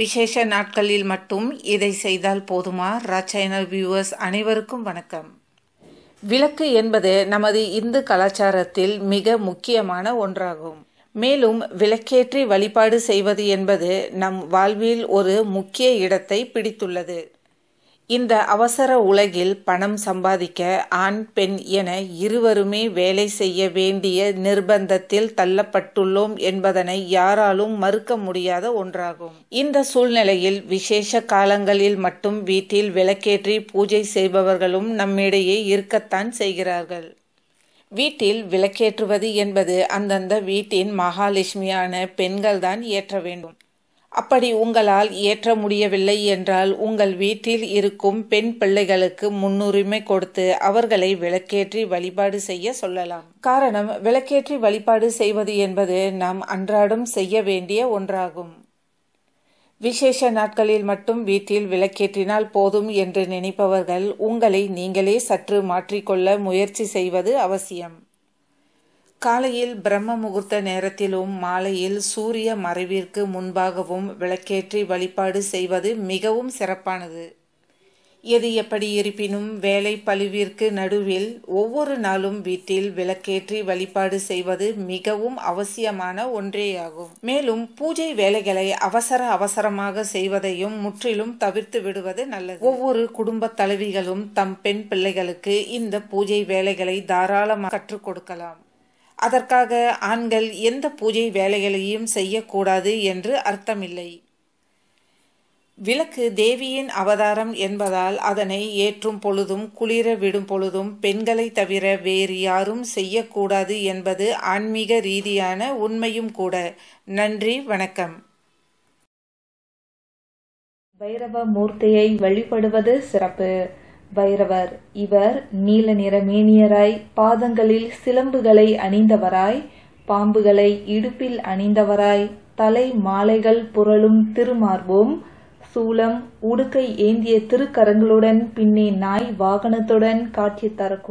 விசேஷ நாட்களில் மட்டும் இதை செய்தால் போதுமா ரா சேனல் வியூவர்ஸ் அனைவருக்கும் வணக்கம் விளக்கு என்பது நமது இந்து கலாச்சாரத்தில் மிக முக்கியமான ஒன்றாகும் மேலும் விளக்கேற்றி வழிபாடு செய்வது என்பது நம் வாழ்வில் ஒரு முக்கிய இடத்தை பிடித்துள்ளது இந்த அவசர உலகில் பணம் சம்பாதிக்க ஆண் பெண் என இருவருமே வேலை செய்ய வேண்டிய நிர்பந்தத்தில் தள்ளப்பட்டுள்ளோம் என்பதனை யாராலும் மறுக்க முடியாத ஒன்றாகும் இந்த சூழ்நிலையில் விசேஷ காலங்களில் மட்டும் வீட்டில் விளக்கேற்றி பூஜை செய்பவர்களும் நம்மிடையே இருக்கத்தான் செய்கிறார்கள் வீட்டில் விளக்கேற்றுவது என்பது அந்தந்த வீட்டின் மகாலட்சுமியான பெண்கள்தான் ஏற்ற வேண்டும் அப்படி உங்களால் ஏற்ற முடியவில்லை என்றால் உங்கள் வீட்டில் இருக்கும் பெண் பிள்ளைகளுக்கு முன்னுரிமை கொடுத்து அவர்களை விளக்கேற்றி வழிபாடு செய்ய சொல்லலாம் காரணம் விளக்கேற்றி வழிபாடு செய்வது என்பது நாம் அன்றாடம் செய்ய வேண்டிய ஒன்றாகும் விசேஷ நாட்களில் மட்டும் வீட்டில் விளக்கேற்றினால் போதும் என்று நினைப்பவர்கள் உங்களை நீங்களே சற்று மாற்றிக்கொள்ள முயற்சி செய்வது அவசியம் காலையில் பிரம்ம முகூர்த்த நேரத்திலும் மாலையில் சூரிய மறைவிற்கு முன்பாகவும் விளக்கேற்றி வழிபாடு செய்வது மிகவும் சிறப்பானது எது எப்படி இருப்பினும் வேலை பழுவிற்கு நடுவில் ஒவ்வொரு நாளும் வீட்டில் விளக்கேற்றி வழிபாடு செய்வது மிகவும் அவசியமான ஒன்றேயாகும் மேலும் பூஜை வேலைகளை அவசர அவசரமாக செய்வதையும் முற்றிலும் தவிர்த்து விடுவது நல்லது ஒவ்வொரு குடும்ப தலைவிகளும் தம் பெண் பிள்ளைகளுக்கு இந்த பூஜை வேலைகளை தாராளமாக கற்றுக் கொடுக்கலாம் அதற்காக ஆண்கள் எந்த பூஜை வேலைகளையும் செய்யக்கூடாது என்று அர்த்தமில்லை விளக்கு தேவியின் அவதாரம் என்பதால் அதனை ஏற்றும் பொழுதும் குளிர விடும் பொழுதும் பெண்களை தவிர வேறு யாரும் செய்யக்கூடாது என்பது ஆன்மீக ரீதியான உண்மையும் கூட நன்றி வணக்கம் பைரவ மூர்த்தியை வழிபடுவது சிறப்பு வைரவர் இவர் நீல நிற மேனியராய் பாதங்களில் சிலம்புகளை அணிந்தவராய் பாம்புகளை இடுப்பில் அணிந்தவராய் தலை மாலைகள் புரளும் திருமார்போம் சூலம் உடுக்கை ஏந்திய திருக்கரங்களுடன் பின்னே நாய் வாகனத்துடன் காட்சி தரக்கூடிய